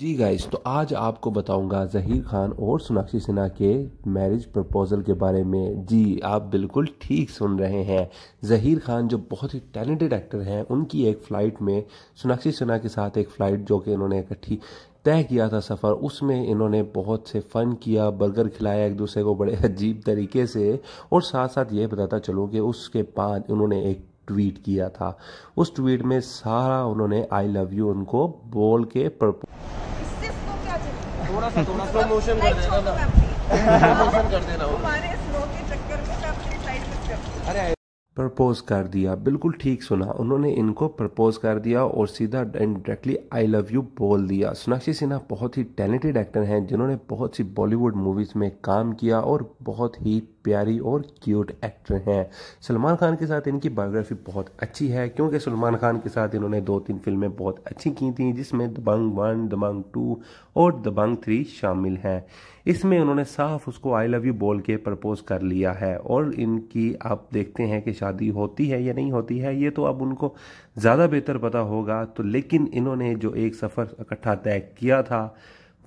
जी guys तो आज आपको बताऊंगा जहीर खान और सोनाक्षी सिन्हा के मैरिज प्रपोजल के बारे में जी आप बिल्कुल ठीक सुन रहे हैं जहीर खान जो बहुत ही टैलेंटेड एक्टर हैं उनकी एक फ़्लाइट में सोनाक्षी सिन्हा के साथ एक फ़्लाइट जो कि इन्होंने इकट्ठी तय किया था सफ़र उसमें इन्होंने बहुत से फ़न किया बर्गर खिलाया एक दूसरे को बड़े अजीब तरीके से और साथ साथ ये बताता चलो कि उसके बाद उन्होंने एक ट्वीट किया था उस ट्वीट में सारा उन्होंने आई लव यू उनको बोल के प्रपोज थोड़ा सा थोड़ा सा प्रमोशन कर देना प्रमोशन कर देना प्रपोज कर दिया बिल्कुल ठीक सुना उन्होंने इनको प्रपोज कर दिया और सीधा and directly I love you बोल दिया सोनाक्षी सिन्हा बहुत ही टैलेंटेड एक्टर हैं जिन्होंने बहुत सी बॉलीवुड मूवीज़ में काम किया और बहुत ही प्यारी और क्यूट एक्टर हैं सलमान खान के साथ इनकी बायोग्राफी बहुत अच्छी है क्योंकि सलमान खान के साथ इन्होंने दो तीन फिल्में बहुत अच्छी की थी जिसमें दबंग वन दबंग टू और दबंग थ्री शामिल हैं इसमें उन्होंने साफ उसको आई लव यू बोल के प्रपोज कर लिया है और इनकी आप देखते हैं कि शादी होती है या नहीं होती है ये तो अब उनको ज़्यादा बेहतर पता होगा तो लेकिन इन्होंने जो एक सफ़र इकट्ठा तय किया था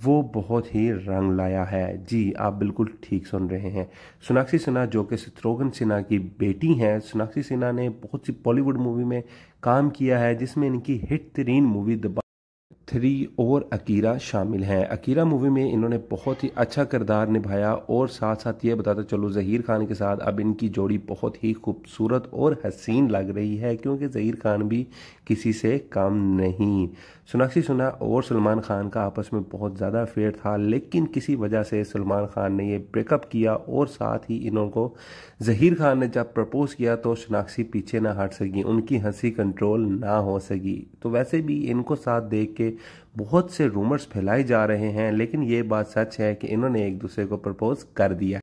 वो बहुत ही रंग लाया है जी आप बिल्कुल ठीक सुन रहे हैं सोनाक्षी सिन्हा जो कि शत्रुघ्न सिन्हा की बेटी हैं सोनाक्षी सिन्हा ने बहुत सी बॉलीवुड मूवी में काम किया है जिसमें इनकी हिट तरीन मूवी द थ्री और अकीरा शामिल हैं अकीरा मूवी में इन्होंने बहुत ही अच्छा किरदार निभाया और साथ साथ ये बताता चलो जहीर खान के साथ अब इनकी जोड़ी बहुत ही खूबसूरत और हसीन लग रही है क्योंकि जहीर खान भी किसी से कम नहीं सोनाक्षी सुना और सलमान खान का आपस में बहुत ज़्यादा फेयर था लेकिन किसी वजह से सलमान खान ने ये ब्रेकअप किया और साथ ही इन्हों को जहीर खान ने जब प्रपोज़ किया तो सोनाक्षी पीछे ना हट सकी उनकी हंसी कंट्रोल ना हो सकी तो वैसे भी इनको साथ देख के बहुत से रूमर्स फैलाए जा रहे हैं लेकिन ये बात सच है कि इन्होंने एक दूसरे को प्रपोज कर दिया